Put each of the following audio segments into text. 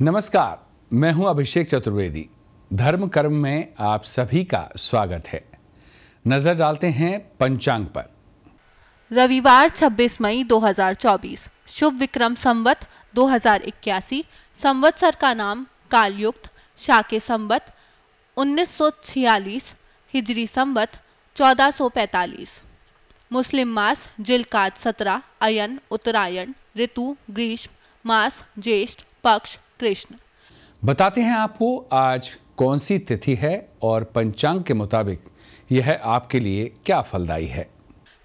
नमस्कार मैं हूं अभिषेक चतुर्वेदी धर्म कर्म में आप सभी का स्वागत है नजर डालते हैं पंचांग पर रविवार 26 मई 2024 शुभ विक्रम संवत 2081 सर का नाम कालयुक्त शाके संवत 1946 हिजरी संवत 1445 मुस्लिम मास जिलकात सत्रह अयन उत्तरायण ऋतु ग्रीष्म मास ज्येष्ठ पक्ष कृष्ण बताते हैं आपको आज कौन सी तिथि है और पंचांग के मुताबिक यह आपके लिए क्या फलदायी है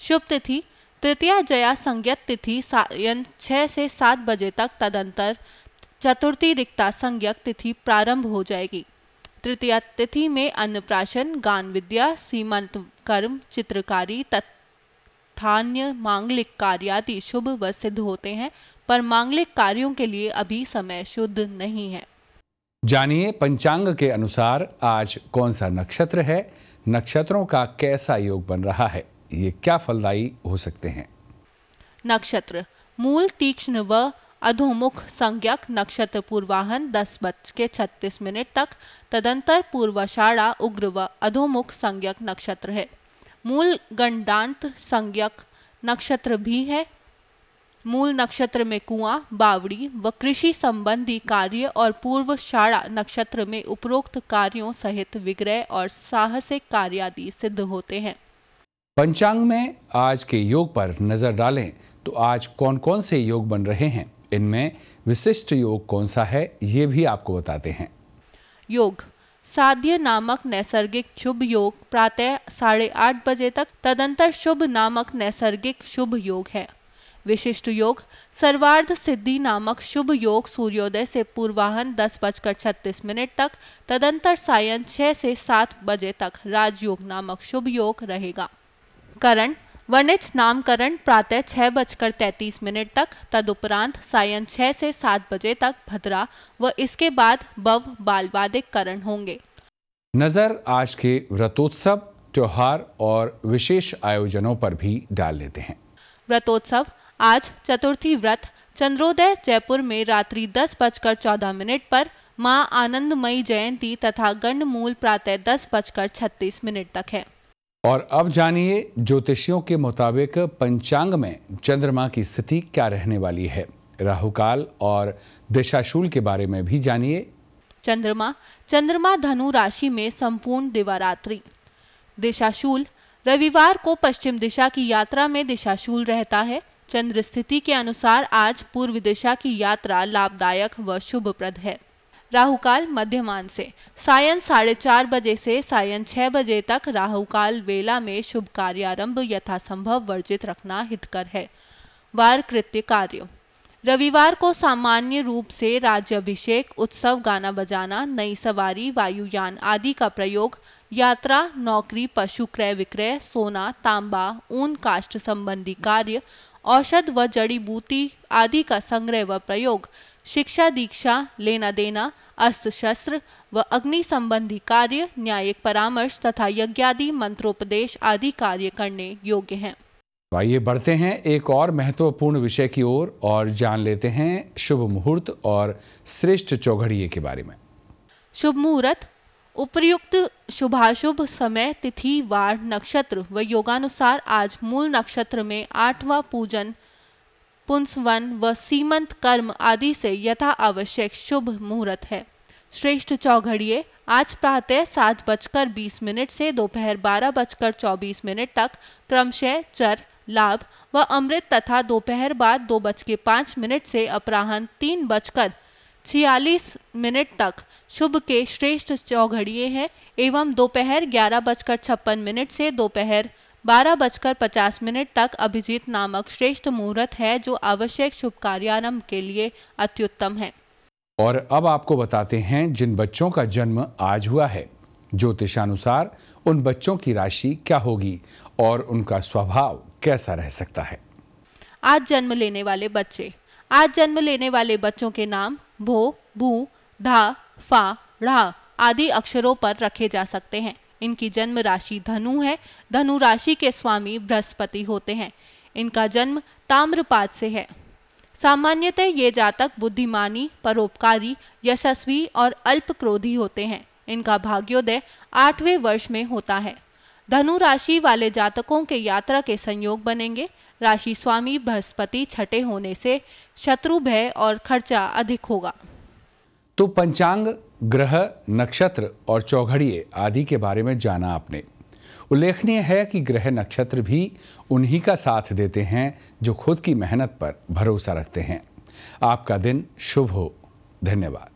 शुभ तिथि तृतीया जया संज्ञत तिथि सायं से सात बजे तक तदंतर चतुर्थी रिक्ता संज्ञक तिथि प्रारंभ हो जाएगी तृतीया तिथि में अन्नप्राशन गान विद्या सीमंत कर्म चित्रकारी तथान्य मांगलिक कार्यादि शुभ व सिद्ध होते हैं पर मांगलिक कार्यों के लिए अभी समय शुद्ध नहीं है जानिए पंचांग के अनुसार आज कौन सा नक्षत्र है नक्षत्रों का कैसा योग बन रहा है ये क्या फलदायी हो सकते हैं नक्षत्र मूल तीक्ष्ण व अधोमुख संज्ञक नक्षत्र पूर्वाहन दस बज के छत्तीस मिनट तक तदंतर पूर्वाषाढ़ा उग्र व अधोमुख संज्ञक नक्षत्र है मूल गणदांत संज्ञक नक्षत्र भी है मूल नक्षत्र में कुआं बावड़ी व कृषि संबंधी कार्य और पूर्व शाड़ा नक्षत्र में उपरोक्त कार्यों सहित विग्रह और साहसिक कार्य आदि सिद्ध होते हैं पंचांग में आज के योग पर नजर डालें तो आज कौन कौन से योग बन रहे हैं इनमें विशिष्ट योग कौन सा है ये भी आपको बताते हैं योग साध्य नामक नैसर्गिक शुभ योग प्रातः साढ़े आठ बजे तक तदंतर शुभ नामक नैसर्गिक शुभ योग है विशिष्ट योग सर्वार्ध सिद्धि नामक शुभ योग सूर्योदय से पूर्वाहन दस बजकर छत्तीस मिनट तक तदंतर सायन छह से सात बजे तक राजयोग नामक शुभ योग रहेगा करण वर्णिज नामकरण प्रातः छह बजकर तैतीस मिनट तक तदुपरांत सायन छह से सात बजे तक भद्रा व इसके बाद बव बालवादिक करण होंगे नजर आज के व्रतोत्सव त्योहार और विशेष आयोजनों पर भी डाल लेते हैं व्रतोत्सव आज चतुर्थी व्रत चंद्रोदय जयपुर में रात्रि दस बजकर चौदह मिनट पर मां आनंदमयी जयंती तथा मूल प्रातः दस बजकर छत्तीस मिनट तक है और अब जानिए ज्योतिषियों के मुताबिक पंचांग में चंद्रमा की स्थिति क्या रहने वाली है राहुकाल और दिशाशूल के बारे में भी जानिए चंद्रमा चंद्रमा धनु राशि में संपूर्ण दिवारात्रि दिशाशूल रविवार को पश्चिम दिशा की यात्रा में दिशाशूल रहता है चंद्र स्थिति के अनुसार आज पूर्व दिशा की यात्रा लाभदायक व शुभप्रद है राहु काल मध्यमान से सायन साढ़े चार बजे से सायन छह बजे तक राहु काल वेला में शुभ कार्यारंभ यथासंभव वर्जित रखना हितकर है वार कृत्य कार्य रविवार को सामान्य रूप से राज्य अभिषेक उत्सव गाना बजाना नई सवारी वायुयान आदि का प्रयोग यात्रा नौकरी पशु क्रय विक्रय सोना तांबा ऊन काष्ठ संबंधी कार्य औषध व जड़ी बूटी आदि का संग्रह व प्रयोग शिक्षा दीक्षा लेना देना अस्त्र शस्त्र व अग्नि संबंधी कार्य न्यायिक परामर्श तथा यज्ञादि मंत्रोपदेश आदि कार्य करने योग्य हैं तो आइए बढ़ते हैं एक और महत्वपूर्ण विषय की ओर और, और जान लेते हैं शुभ मुहूर्त और श्रेष्ठ चौघड़िए के बारे में शुभ मुहूर्त उपयुक्त शुभाशुभ समय तिथि वार नक्षत्र व योगानुसार आज मूल नक्षत्र में आठवा पूजन पुंसवन व सीमंत कर्म आदि से यथा आवश्यक शुभ मुहूर्त है श्रेष्ठ चौघड़िए आज प्रातः सात बजकर बीस मिनट से दोपहर बारह बजकर चौबीस मिनट तक क्रमशः चर लाभ व अमृत तथा दोपहर बाद दो बज के पाँच मिनट से अपराहन तीन बजकर छियालीस मिनट तक शुभ के श्रेष्ठ चौघड़िए हैं एवं दोपहर ग्यारह बजकर छप्पन मिनट से दोपहर बारह बजकर पचास मिनट तक अभिजीत नामक श्रेष्ठ मुहूर्त है जो आवश्यक शुभ कार्यारंभ के लिए अत्युत्तम है और अब आपको बताते हैं जिन बच्चों का जन्म आज हुआ है ज्योतिषानुसार उन बच्चों की राशि क्या होगी और उनका स्वभाव कैसा रह सकता है आज जन्म लेने वाले बच्चे आज जन्म लेने वाले बच्चों के नाम भो भू धा फा रा आदि अक्षरों पर रखे जा सकते हैं इनकी जन्म राशि धनु है धनु राशि के स्वामी बृहस्पति होते हैं इनका जन्म ताम्रपात से है सामान्यतः ये जातक बुद्धिमानी परोपकारी यशस्वी और अल्प क्रोधी होते हैं इनका भाग्योदय आठवें वर्ष में होता है धनु राशि वाले जातकों के यात्रा के संयोग बनेंगे राशि स्वामी बृहस्पति छठे होने से शत्रु भय और खर्चा अधिक होगा तो पंचांग ग्रह नक्षत्र और चौघड़िए आदि के बारे में जाना आपने उल्लेखनीय है कि ग्रह नक्षत्र भी उन्हीं का साथ देते हैं जो खुद की मेहनत पर भरोसा रखते हैं आपका दिन शुभ हो धन्यवाद